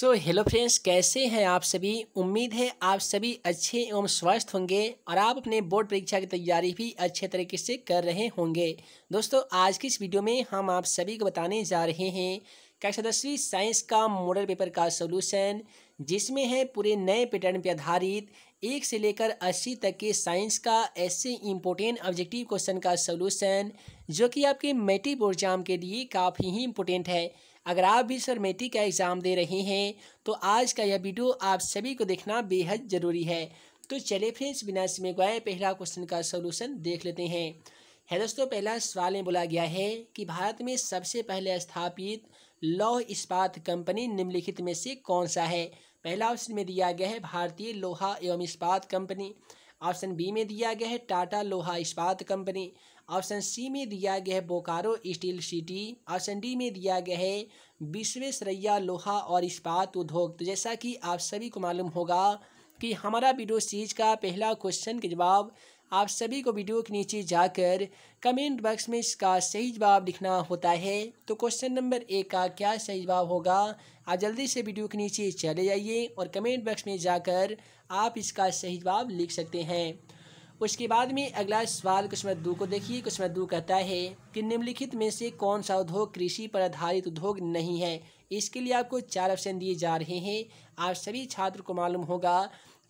so hello friends कैसे हैं आप सभी उम्मीद है आप सभी अच्छे एवं स्वस्थ होंगे और आप अपने बोर्ड परीक्षा की तैयारी भी अच्छे तरीके से कर रहे होंगे दोस्तों आज की इस वीडियो में हम आप सभी को बताने जा रहे हैं कक्षा दसवीं साइंस का मॉडल पेपर का सोल्यूशन जिसमें है पूरे नए पैटर्न पर आधारित एक से लेकर अस्सी तक के साइंस का ऐसे इम्पोर्टेंट ऑब्जेक्टिव क्वेश्चन का सोल्यूशन जो कि आपके मेट्रिक एग्जाम के लिए काफ़ी ही इम्पोर्टेंट है अगर आप भी सर मेटी का एग्ज़ाम दे रहे हैं तो आज का यह वीडियो आप सभी को देखना बेहद ज़रूरी है तो चले फ्रेंड्स बिना समय गए पहला क्वेश्चन का सोल्यूशन देख लेते हैं है दोस्तों पहला सवाल में बोला गया है कि भारत में सबसे पहले स्थापित लौह इस्पात कंपनी निम्नलिखित में से कौन सा है पहला ऑप्शन में दिया गया है भारतीय लोहा एवं इस्पात कंपनी ऑप्शन बी में दिया गया है टाटा लोहा इस्पात कंपनी ऑप्शन सी में दिया गया है Bokaro steel city option D में दिया गया है विश्वेश्वरैया लोहा और इस्पात उद्योग तो जैसा कि आप सभी को मालूम होगा कि हमारा वीडियो सीरीज का पहला क्वेश्चन के जवाब आप सभी को वीडियो के नीचे जाकर कमेंट बॉक्स में इसका सही जवाब लिखना होता है तो क्वेश्चन नंबर एक का क्या सही जवाब होगा आप जल्दी से वीडियो के नीचे चले जाइए और कमेंट बॉक्स में जाकर आप इसका सही जवाब लिख सकते हैं उसके बाद में अगला सवाल कुशमत दू को देखिए कुशमत दू कहता है कि निम्नलिखित में से कौन सा उद्योग कृषि पर आधारित उद्योग नहीं है इसके लिए आपको चार ऑप्शन दिए जा रहे हैं आप सभी छात्र को मालूम होगा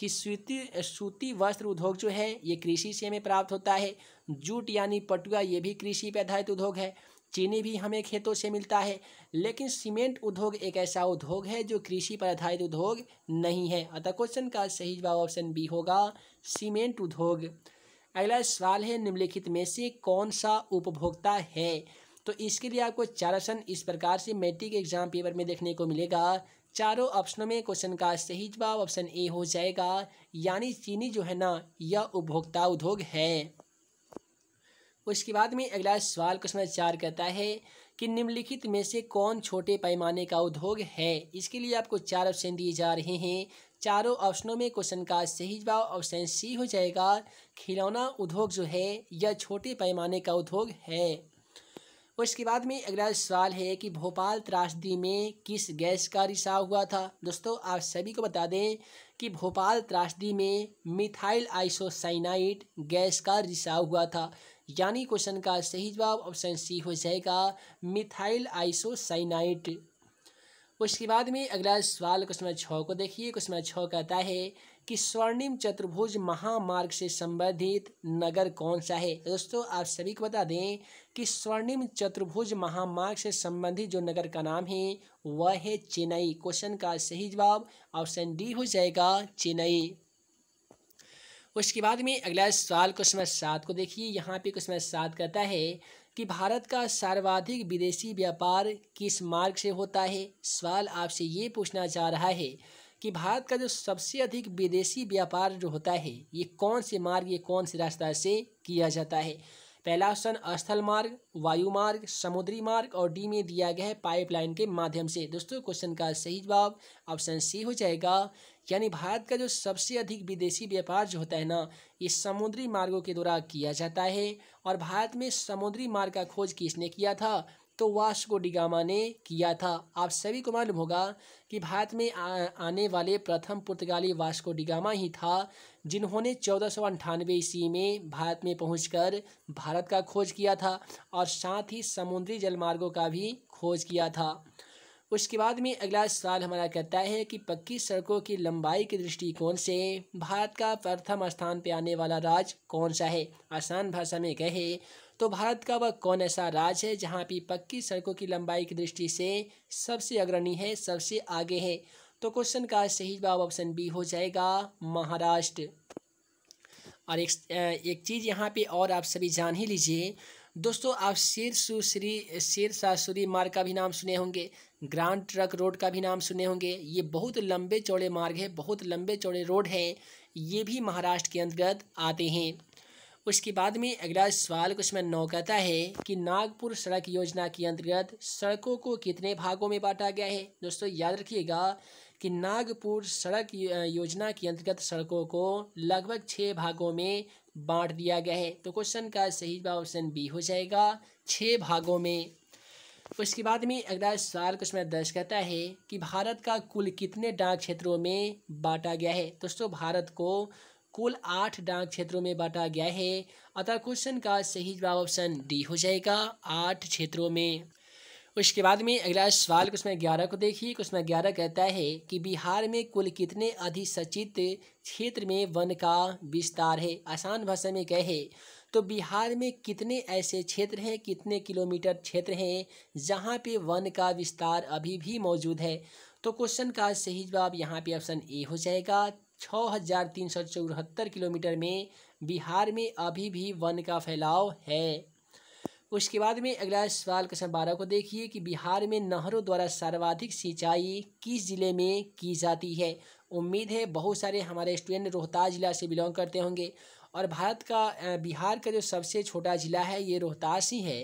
कि सूती सूती वस्त्र उद्योग जो है ये कृषि से हमें प्राप्त होता है जूट यानी पटुआ ये भी कृषि पर आधारित उद्योग है चीनी भी हमें खेतों से मिलता है लेकिन सीमेंट उद्योग एक ऐसा उद्योग है जो कृषि पर आधारित उद्योग नहीं है अतः क्वेश्चन का सही जवाब ऑप्शन बी होगा सीमेंट उद्योग अगला सवाल है निम्नलिखित में से कौन सा उपभोक्ता है तो इसके लिए आपको चार ऑप्शन इस प्रकार से मैट्रिक एग्जाम पेपर में देखने को मिलेगा चारों ऑप्शनों में क्वेश्चन का सही जवाब ऑप्शन ए हो जाएगा यानी चीनी जो है ना यह उपभोक्ता उद्योग है उसके बाद में अगला सवाल क्वेश्चन चार कहता है कि निम्नलिखित में से कौन छोटे पैमाने का उद्योग है इसके लिए आपको चार ऑप्शन दिए जा रहे हैं चारों ऑप्शनों में क्वेश्चन का सही जवाब ऑप्शन सी हो जाएगा खिलौना उद्योग जो है यह छोटे पैमाने का उद्योग है उसके बाद में अगला सवाल है कि भोपाल त्रासदी में किस गैस का रिसाव हुआ था दोस्तों आप सभी को बता दें कि भोपाल त्रासदी में मिथाइल आइसोसाइनाइट गैस का रिसाव हुआ था यानी क्वेश्चन का सही जवाब ऑप्शन सी हो जाएगा मिथाइल आइसोसाइनाइट उसके बाद में अगला सवाल क्वेश्चन छः को देखिए क्वेश्चन छः कहता है कि स्वर्णिम चतुर्भुज महामार्ग से संबंधित नगर कौन सा है तो दोस्तों आप सभी को बता दें कि स्वर्णिम चतुर्भुज महामार्ग से संबंधित जो नगर का नाम है वह है चेन्नई क्वेश्चन का सही जवाब ऑप्शन डी हो जाएगा चेन्नई उसके बाद में अगला सवाल क्वेश्चन नंबर सात को देखिए यहाँ पे क्वेश्चन नंबर सात कहता है कि भारत का सर्वाधिक विदेशी व्यापार किस मार्ग से होता है सवाल आपसे ये पूछना चाह रहा है कि भारत का जो सबसे अधिक विदेशी व्यापार जो होता है ये कौन से मार्ग ये कौन से रास्ता से किया जाता है पहला ऑप्शन स्थल मार्ग वायु मार्ग समुद्री मार्ग और डी में दिया गया है पाइपलाइन के माध्यम से दोस्तों क्वेश्चन का सही जवाब ऑप्शन सी हो जाएगा यानी भारत का जो सबसे अधिक विदेशी व्यापार जो होता है ना ये समुद्री मार्गों के द्वारा किया जाता है और भारत में समुद्री मार्ग का खोज किसने किया था तो वास्को डिगामा ने किया था आप सभी को मालूम होगा कि भारत में आ, आने वाले प्रथम पुर्तगाली वास्को डिगामा ही था जिन्होंने चौदह सौ अंठानवे ईस्वी में भारत में पहुँच भारत का खोज किया था और साथ ही समुद्री जलमार्गों का भी खोज किया था उसके बाद में अगला सवाल हमारा कहता है कि पक्की सड़कों की लंबाई के दृष्टिकोण से भारत का प्रथम स्थान पर आने वाला राज्य कौन सा है आसान भाषा में कहे तो भारत का वह कौन ऐसा राज्य है जहाँ पर पक्की सड़कों की लंबाई की दृष्टि से सबसे अग्रणी है सबसे आगे है तो क्वेश्चन का सही जवाब ऑप्शन बी हो जाएगा महाराष्ट्र और एक एक चीज़ यहाँ पे और आप सभी जान ही लीजिए दोस्तों आप शेर सुश्री शेर सासुरी मार्ग का भी नाम सुने होंगे ग्रांड ट्रक रोड का भी नाम सुने होंगे ये बहुत लंबे चौड़े मार्ग है बहुत लंबे चौड़े रोड हैं ये भी महाराष्ट्र के अंतर्गत आते हैं उसके बाद में अगला सवाल क्वेश्चन नौ कहता है कि नागपुर सड़क योजना के अंतर्गत सड़कों को कितने भागों में बांटा गया है दोस्तों याद रखिएगा कि नागपुर सड़क योजना के अंतर्गत सड़कों को लगभग छः भागों में बांट दिया गया है तो क्वेश्चन का सही जवाब ऑप्शन बी हो जाएगा छः भागों में उसके बाद में अगला सवाल क्वेश्चन दर्ज कहता है कि भारत का कुल कितने डाक क्षेत्रों में बांटा गया है दोस्तों भारत को कुल आठ डाक क्षेत्रों में बांटा गया है अतः क्वेश्चन का सही जवाब ऑप्शन डी हो जाएगा आठ क्षेत्रों में उसके बाद में अगला सवाल क्वेश्चन ग्यारह को देखिए क्वेश्चन ग्यारह कहता है कि बिहार में कुल कितने अधिसचित क्षेत्र में वन का विस्तार है आसान भाषा में कहे तो बिहार में कितने ऐसे क्षेत्र हैं कितने किलोमीटर क्षेत्र हैं जहाँ पे वन का विस्तार अभी भी मौजूद है तो क्वेश्चन का सही जवाब यहाँ पे ऑप्शन ए हो जाएगा छः हजार तीन सौ चौहत्तर किलोमीटर में बिहार में अभी भी वन का फैलाव है उसके बाद में अगला सवाल क्वेश्चन बारह को देखिए कि बिहार में नहरों द्वारा सर्वाधिक सिंचाई किस जिले में की जाती है उम्मीद है बहुत सारे हमारे स्टूडेंट रोहतास ज़िला से बिलोंग करते होंगे और भारत का बिहार का जो सबसे छोटा ज़िला है ये रोहतास ही है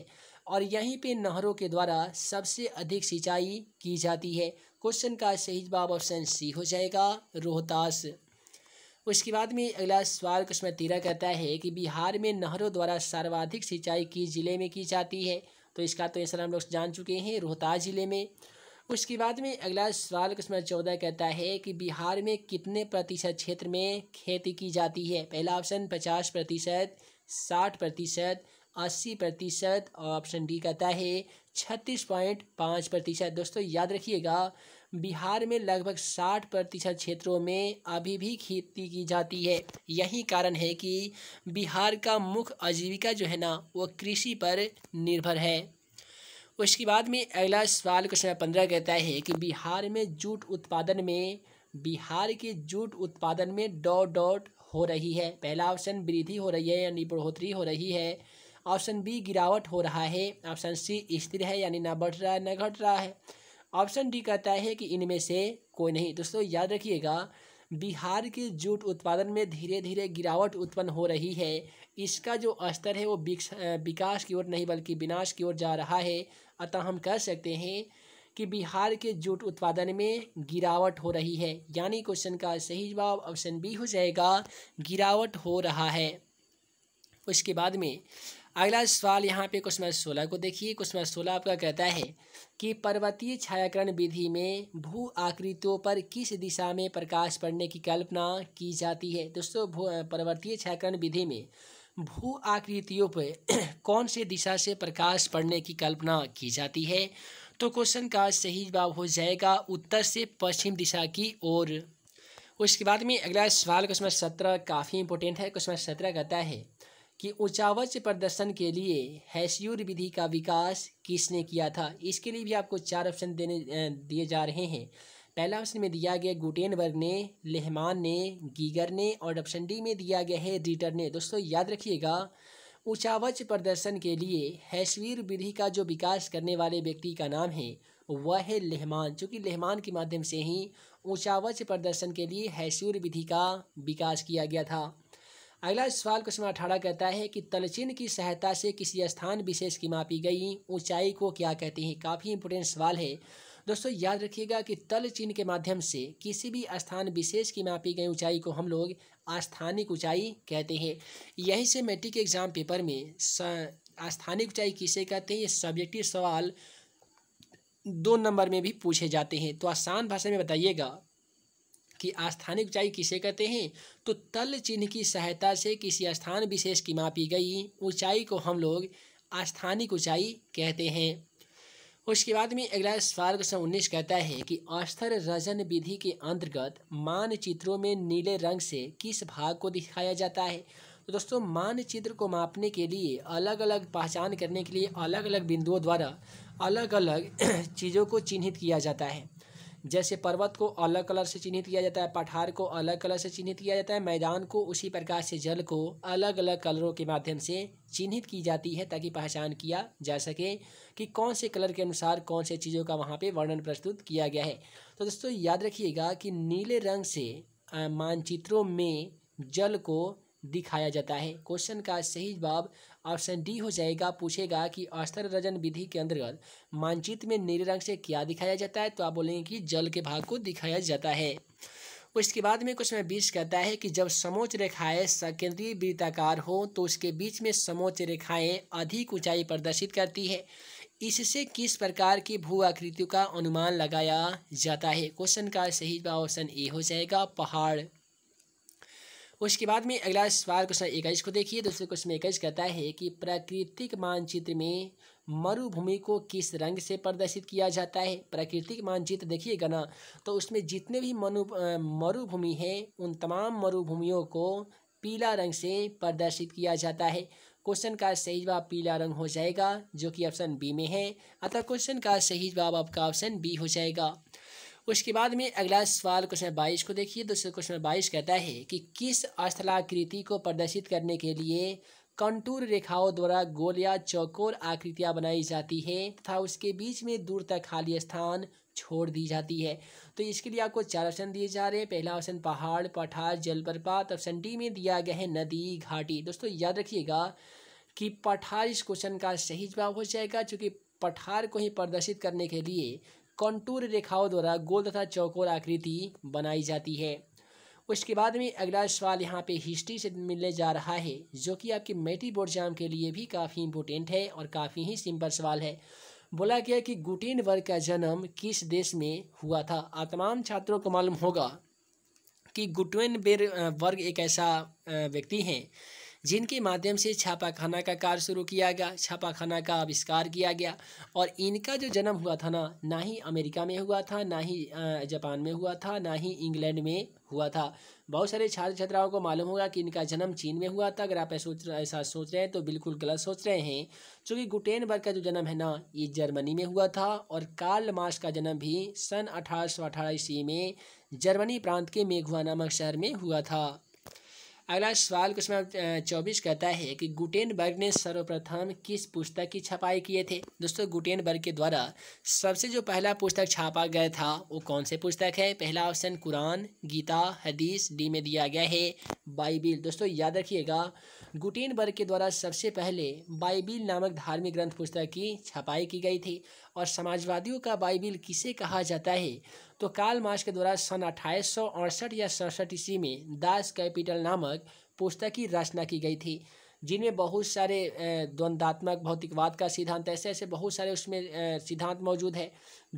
और यहीं पे नहरों के द्वारा सबसे अधिक सिंचाई की जाती है क्वेश्चन का सही जवाब ऑप्शन सी हो जाएगा रोहतास उसके बाद में अगला सवाल प्रश्न तेरह कहता है कि बिहार में नहरों द्वारा सर्वाधिक सिंचाई किस जिले में की जाती है तो इसका तो आंसर हम लोग जान चुके हैं रोहतास जिले में उसके बाद में अगला सवाल प्रश्न चौदह कहता है कि बिहार में कितने प्रतिशत क्षेत्र में खेती की जाती है पहला ऑप्शन पचास प्रतिशत साठ प्रतिशत अस्सी प्रतिशत और ऑप्शन डी कहता है छत्तीस पॉइंट पाँच प्रतिशत दोस्तों याद रखिएगा बिहार में लगभग 60 प्रतिशत क्षेत्रों में अभी भी खेती की जाती है यही कारण है कि बिहार का मुख्य आजीविका जो है ना वो कृषि पर निर्भर है उसके बाद में अगला सवाल क्वेश्चन पंद्रह कहता है कि बिहार में जूट उत्पादन में बिहार के जूट उत्पादन में डॉट डॉट हो रही है पहला ऑप्शन वृद्धि हो रही है यानी बढ़ोतरी हो रही है ऑप्शन बी गिरावट हो रहा है ऑप्शन सी स्थिर है यानी ना बढ़ रहा है ना घट रहा है ऑप्शन डी कहता है कि इनमें से कोई नहीं दोस्तों याद रखिएगा बिहार के जूट उत्पादन में धीरे धीरे गिरावट उत्पन्न हो रही है इसका जो स्तर है वो विकास की ओर नहीं बल्कि विनाश की ओर जा रहा है अतः हम कह सकते हैं कि बिहार के जूट उत्पादन में गिरावट हो रही है यानी क्वेश्चन का सही जवाब ऑप्शन बी हो जाएगा गिरावट हो रहा है उसके बाद में अगला सवाल यहाँ पे क्वेश्चन नंबर सोलह को देखिए क्वेश्चन नंबर सोलह आपका कहता है कि पर्वतीय छायाकरण विधि में भू आकृतियों पर किस दिशा में प्रकाश पड़ने की कल्पना की जाती है दोस्तों भू पर्वतीय छायाकरण विधि में भू आकृतियों पर कौन से दिशा से प्रकाश पड़ने की कल्पना की जाती है तो क्वेश्चन का सही जवाब हो जाएगा उत्तर से पश्चिम दिशा की ओर उसके बाद में अगला सवाल क्वेश्चन सत्रह काफ़ी इंपॉर्टेंट है क्वेश्चन सत्रह कहता है कि उचावच प्रदर्शन के लिए हैश्यूर विधि का विकास किसने किया था इसके लिए भी आपको चार ऑप्शन देने दिए जा रहे हैं पहला ऑप्शन में दिया गया गुटेनबर्ग ने लेहमान ने गीगर ने और ऑप्शन डी में दिया गया है रीटर ने दोस्तों याद रखिएगा उचावच प्रदर्शन के लिए हैशवीर विधि का जो विकास करने वाले व्यक्ति का नाम है वह है लेहमान चूँकि लेहमान के माध्यम से ही ऊंचावच प्रदर्शन के लिए हैशूर विधि का विकास किया गया था अगला सवाल क्वेश्चन अठारह कहता है कि तलचिन की सहायता से किसी स्थान विशेष की मापी गई ऊंचाई को क्या कहते हैं काफ़ी इंपोर्टेंट सवाल है दोस्तों याद रखिएगा कि तल चिन्ह के माध्यम से किसी भी स्थान विशेष की मापी गई ऊंचाई को हम लोग स्थानिक ऊंचाई कहते हैं यहीं से मैट्रिक एग्जाम पेपर में स्थानिक ऊंचाई किसे कहते हैं ये सब्जेक्टिव सवाल दो नंबर में भी पूछे जाते हैं तो आसान भाषा में बताइएगा की आस्थानिक ऊंचाई किसे कहते हैं तो तल चिन्ह की सहायता से किसी स्थान विशेष की मापी गई ऊंचाई को हम लोग आस्थानिक ऊंचाई कहते हैं उसके बाद में अगला सवाल क्वेश्चन उन्नीस कहता है कि अस्थर रजन विधि के अंतर्गत मानचित्रों में नीले रंग से किस भाग को दिखाया जाता है तो दोस्तों मानचित्र को मापने के लिए अलग अलग पहचान करने के लिए अलग अलग बिंदुओं द्वारा अलग अलग चीज़ों को चिन्हित किया जाता है जैसे पर्वत को अलग कलर से चिन्हित किया जाता है पठार को अलग कलर से चिन्हित किया जाता है मैदान को उसी प्रकार से जल को अलग अलग कलरों के माध्यम से चिन्हित की जाती है ताकि पहचान किया जा सके कि कौन से कलर के अनुसार कौन से चीज़ों का वहाँ पे वर्णन प्रस्तुत किया गया है तो दोस्तों याद रखिएगा कि नीले रंग से मानचित्रों में जल को दिखाया जाता है क्वेश्चन का सही जवाब ऑप्शन डी हो जाएगा पूछेगा कि अस्तर रजन विधि के अंतर्गत मानचित्र में नीले रंग से क्या दिखाया जाता है तो आप बोलेंगे कि जल के भाग को दिखाया जाता है उसके बाद में क्वेश्चन बीस कहता है कि जब समोच रेखाएं संकेंद्रीय वृत्ताकार हो तो उसके बीच में समोच रेखाएं अधिक ऊंचाई प्रदर्शित करती है इससे किस प्रकार की भू आकृतियों का अनुमान लगाया जाता है क्वेश्चन का सही जवाब ऑप्शन ए हो जाएगा पहाड़ तो उसके बाद में अगला सवाल क्वेश्चन इक्कीस को देखिए दूसरे क्वेश्चन में इक्कीस कहता है कि प्राकृतिक मानचित्र में मरुभूमि को किस रंग से प्रदर्शित किया जाता है प्राकृतिक मानचित्र देखिएगा ना तो उसमें जितने भी मनु मरुभूमि है उन तमाम मरुभूमियों को पीला रंग से प्रदर्शित किया जाता है क्वेश्चन का सही जवाब पीला रंग हो जाएगा जो कि ऑप्शन बी में है अतः क्वेश्चन का सही जवाब आपका ऑप्शन बी हो जाएगा उसके बाद में अगला सवाल क्वेश्चन बाईस को देखिए दूसरे तो क्वेश्चन बाईस कहता है कि किस स्थलाकृति को प्रदर्शित करने के लिए कंटूर रेखाओं द्वारा गोल या चौकोर आकृतियां बनाई जाती है तथा उसके बीच में दूर तक खाली स्थान छोड़ दी जाती है तो इसके लिए आपको चार ऑप्शन दिए जा रहे हैं पहला ऑप्शन पहाड़ पठार जलप्रपात ऑप्शन डी में दिया गया है नदी घाटी दोस्तों याद रखिएगा कि पठार इस क्वेश्चन का सही जवाब हो जाएगा चूँकि पठार को ही प्रदर्शित करने के लिए कंटूर रेखाओं द्वारा गोल तथा चौकोर आकृति बनाई जाती है उसके बाद में अगला सवाल यहाँ पे हिस्ट्री से मिलने जा रहा है जो कि आपके मेटी बोर्ड एग्जाम के लिए भी काफ़ी इंपोर्टेंट है और काफ़ी ही सिंपल सवाल है बोला गया कि गुटेन वर्ग का जन्म किस देश में हुआ था आप तमाम छात्रों को मालूम होगा कि गुटेन वर्ग एक ऐसा व्यक्ति हैं जिनके माध्यम से छापाखाना का कार्य शुरू किया गया छापाखाना का आविष्कार किया गया और इनका जो जन्म हुआ था ना ना ही अमेरिका में हुआ था ना ही जापान में हुआ था ना ही इंग्लैंड में हुआ था बहुत सारे छात्र छात्राओं को मालूम होगा कि इनका जन्म चीन में हुआ था अगर आप सोच ऐसा सोच रहे हैं तो बिल्कुल गलत सोच रहे हैं क्योंकि वर्ग का जो जन्म है ना ये जर्मनी में हुआ था और कार्ल मार्स का जन्म भी सन अठारह सौ ईस्वी में जर्मनी प्रांत के मेघुआ नामक शहर में हुआ था अगला सवाल क्वेश्चन नंबर चौबीस कहता है कि गुटेनबर्ग ने सर्वप्रथम किस पुस्तक की छपाई किए थे दोस्तों गुटेनबर्ग के द्वारा सबसे जो पहला पुस्तक छापा गया था वो कौन से पुस्तक है पहला ऑप्शन कुरान गीता हदीस डी में दिया गया है बाइबिल दोस्तों याद रखिएगा गुटेनबर्ग के द्वारा सबसे पहले बाइबिल नामक धार्मिक ग्रंथ पुस्तक की छपाई की गई थी और समाजवादियों का बाइबिल किसे कहा जाता है तो काल मार्च के द्वारा सन अठाईस या सड़सठ ईस्वी में दास कैपिटल नामक पुस्तक की रचना की गई थी जिनमें बहुत सारे द्वंद्वात्मक भौतिकवाद का सिद्धांत ऐसे ऐसे बहुत सारे उसमें सिद्धांत मौजूद है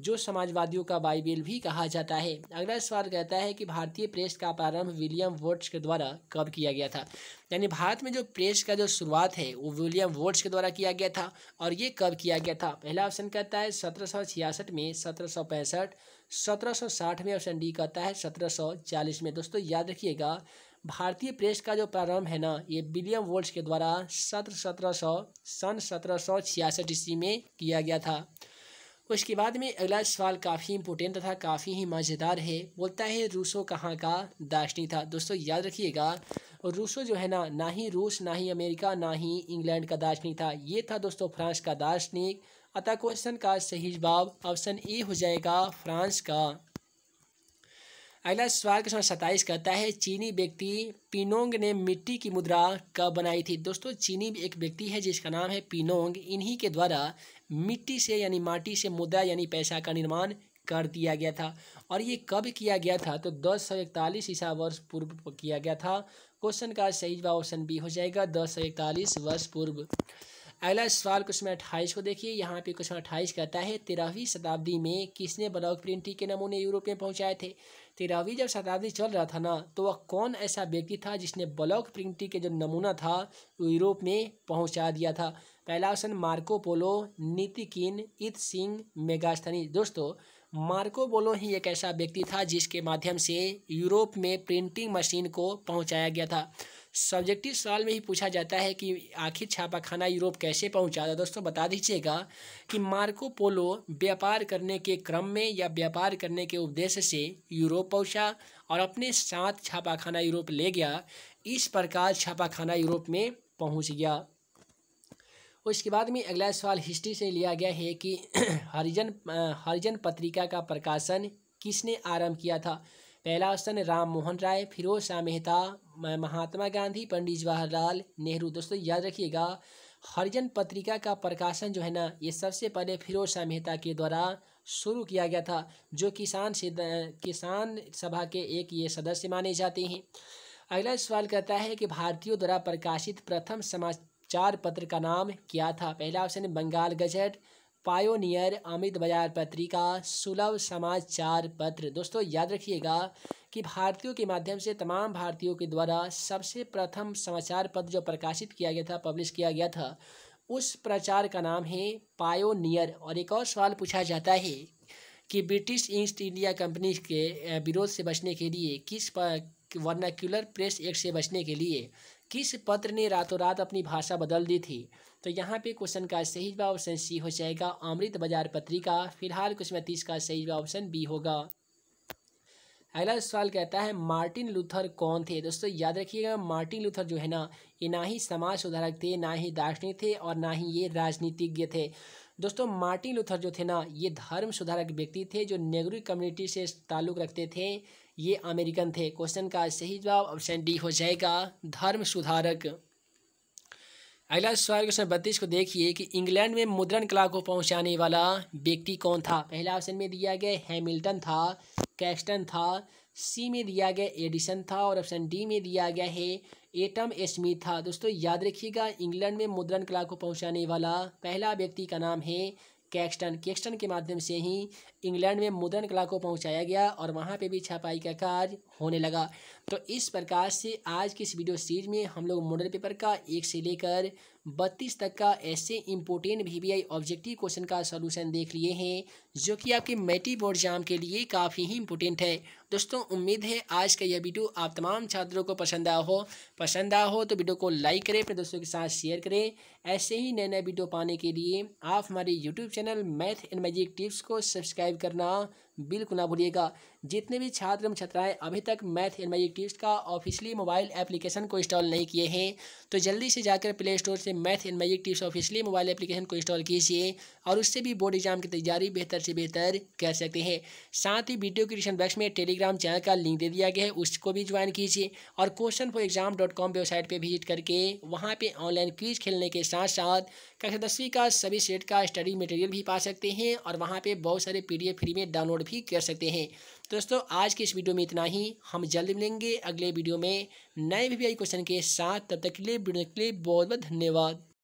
जो समाजवादियों का बाइबिल भी कहा जाता है अगला सवाल कहता है कि भारतीय प्रेस का प्रारंभ विलियम वोट्स के द्वारा कब किया गया था यानी भारत में जो प्रेस का जो शुरुआत है वो विलियम वोट्स के द्वारा किया गया था और ये कब किया गया था पहला ऑप्शन कहता है सत्रह में सत्रह सौ में ऑप्शन डी कहता है सत्रह में दोस्तों याद रखिएगा भारतीय प्रेस का जो प्रारंभ है ना ये विलियम वोल्ट्स के द्वारा सत्र सत्रह सौ सन सत्रह सौ छियासठ ईस्वी में किया गया था उसके बाद में अगला सवाल काफ़ी इंपोर्टेंट तथा काफ़ी ही मज़ेदार है बोलता है रूसो कहाँ का दार्शनिक था दोस्तों याद रखिएगा रूसो जो है ना ना ही रूस ना ही अमेरिका ना ही इंग्लैंड का दार्शनिक था ये था दोस्तों फ्रांस का दार्शनिक अतः क्वेश्चन का सही जवाब ऑप्शन ए हो जाएगा फ्रांस का अगला सवाल क्वेश्चन सत्ताईस कहता है चीनी व्यक्ति पिनोंग ने मिट्टी की मुद्रा कब बनाई थी दोस्तों चीनी एक व्यक्ति है जिसका नाम है पिनोंग इन्हीं के द्वारा मिट्टी से यानी माटी से मुद्रा यानी पैसा का निर्माण कर दिया गया था और ये कब किया गया था तो दस सौ इकतालीस ईसा वर्ष पूर्व किया गया था क्वेश्चन का सही जवाब ऑप्शन बी हो जाएगा दस सौ इकतालीस वर्ष पूर्व अगला सवाल क्वेश्चन अट्ठाईस को देखिए यहाँ पे क्वेश्चन अट्ठाईस कहता है तेरहवीं शताब्दी में किसने ब्लॉक प्रिंटिंग के नमूने यूरोप में पहुँचाए थे तेरहवीं जब शताब्दी चल रहा था ना तो वह कौन ऐसा व्यक्ति था जिसने ब्लॉक प्रिंटिंग के जो नमूना था वो यूरोप में पहुँचा दिया था पहला ऑप्शन मार्को पोलो नितिकिन इत सिंह मेगास्थनी दोस्तों मार्को बोलो ही एक ऐसा व्यक्ति था जिसके माध्यम से यूरोप में प्रिंटिंग मशीन को पहुंचाया गया था सब्जेक्टिव सवाल में ही पूछा जाता है कि आखिर छापाखाना यूरोप कैसे पहुंचा था तो दोस्तों बता दीजिएगा कि मार्को पोलो व्यापार करने के क्रम में या व्यापार करने के उद्देश्य से यूरोप पहुंचा और अपने साथ छापाखाना यूरोप ले गया इस प्रकार छापाखाना यूरोप में पहुँच गया उसके बाद में अगला सवाल हिस्ट्री से लिया गया है कि हरिजन हरिजन पत्रिका का प्रकाशन किसने आरंभ किया था पहला ऑप्शन राम मोहन राय फिरोज शाह मेहता महात्मा गांधी पंडित जवाहरलाल नेहरू दोस्तों याद रखिएगा हरिजन पत्रिका का प्रकाशन जो है ना ये सबसे पहले फिरोज शाह मेहता के द्वारा शुरू किया गया था जो किसान किसान सभा के एक ये सदस्य माने जाते हैं अगला सवाल कहता है कि भारतीयों द्वारा प्रकाशित प्रथम समाचार पत्र का नाम क्या था पहला ऑप्शन है बंगाल गजट पायोनियर अमित बाजार पत्रिका सुलभ समाचार पत्र दोस्तों याद रखिएगा कि भारतीयों के माध्यम से तमाम भारतीयों के द्वारा सबसे प्रथम समाचार पत्र जो प्रकाशित किया गया था पब्लिश किया गया था उस प्रचार का नाम है पायोनियर और एक और सवाल पूछा जाता है कि ब्रिटिश ईस्ट इंडिया कंपनी के विरोध से बचने के लिए किस वर्नाक्यूलर प्रेस एक्ट से बचने के लिए किस पत्र ने रातों रात अपनी भाषा बदल दी थी तो यहाँ पे क्वेश्चन का सही जवाब ऑप्शन सी हो जाएगा अमृत बाजार पत्रिका फिलहाल क्वेश्चन तीस का सही जवाब ऑप्शन बी होगा अगला सवाल कहता है मार्टिन लूथर कौन थे दोस्तों याद रखिएगा मार्टिन लूथर जो है ना ये ना ही समाज सुधारक थे ना ही दार्शनिक थे और ना ही ये राजनीतिज्ञ थे दोस्तों मार्टिन लूथर जो थे ना ये धर्म सुधारक व्यक्ति थे जो नेगरू कम्युनिटी से ताल्लुक़ रखते थे ये अमेरिकन थे क्वेश्चन का सही जवाब ऑप्शन डी हो जाएगा धर्म सुधारक अगला सवाल क्वेश्चन बत्तीस को देखिए कि इंग्लैंड में मुद्रण कला को पहुंचाने वाला व्यक्ति कौन था पहला ऑप्शन में दिया गया हैमिल्टन था कैस्टन था सी में दिया गया एडिसन था और ऑप्शन डी में दिया गया है एटम स्मिथ था दोस्तों याद रखिएगा इंग्लैंड में मुद्रण कला को पहुंचाने वाला पहला व्यक्ति का नाम है कैक्स्टन कैक्स्टन के माध्यम से ही इंग्लैंड में मुद्रण कला को पहुंचाया गया और वहां पे भी छपाई का कार्य होने लगा तो इस प्रकार से आज की इस वीडियो सीरीज में हम लोग मॉडल पेपर का एक से लेकर बत्तीस तक का ऐसे important V B objective question का सोल्यूशन देख लिए हैं जो कि आपके मैटी बोर्ड एग्जाम के लिए काफ़ी ही इम्पोर्टेंट है दोस्तों उम्मीद है आज का यह वीडियो आप तमाम छात्रों को पसंद आया हो पसंद आया हो तो वीडियो को लाइक करें अपने दोस्तों के साथ शेयर करें ऐसे ही नए नए वीडियो पाने के लिए आप हमारे YouTube channel math and magic tips को सब्सक्राइब करना बिल्कुल ना भूलिएगा जितने भी छात्र एवं छात्राएं अभी तक मैथ एंड मैजिक टिप्स का ऑफिशियली मोबाइल एप्लीकेशन को इंस्टॉल नहीं किए हैं तो जल्दी से जाकर प्ले स्टोर से math and magic tips officially mobile application को इंस्टॉल कीजिए और उससे भी बोर्ड एग्जाम की तैयारी बेहतर से बेहतर कर सकते हैं साथ ही वीडियो के डिस्क्रिप्शन बॉक्स में टेलीग्राम चैनल का लिंक दे दिया गया है उसको भी ज्वाइन कीजिए और question for exam dot com website पर विजिट करके वहाँ पर ऑनलाइन क्वीज खेलने के साथ साथ कक्षा दसवीं का सभी सेट का स्टडी मटेरियल भी पा सकते हैं और वहाँ पर बहुत सारे पी फ्री में डाउनलोड डाउनलोड भी कर सकते हैं तो दोस्तों आज के इस वीडियो में इतना ही हम जल्द मिलेंगे अगले वीडियो में नए वी क्वेश्चन के साथ तब तक के लिए वीडियो के लिए बहुत बहुत धन्यवाद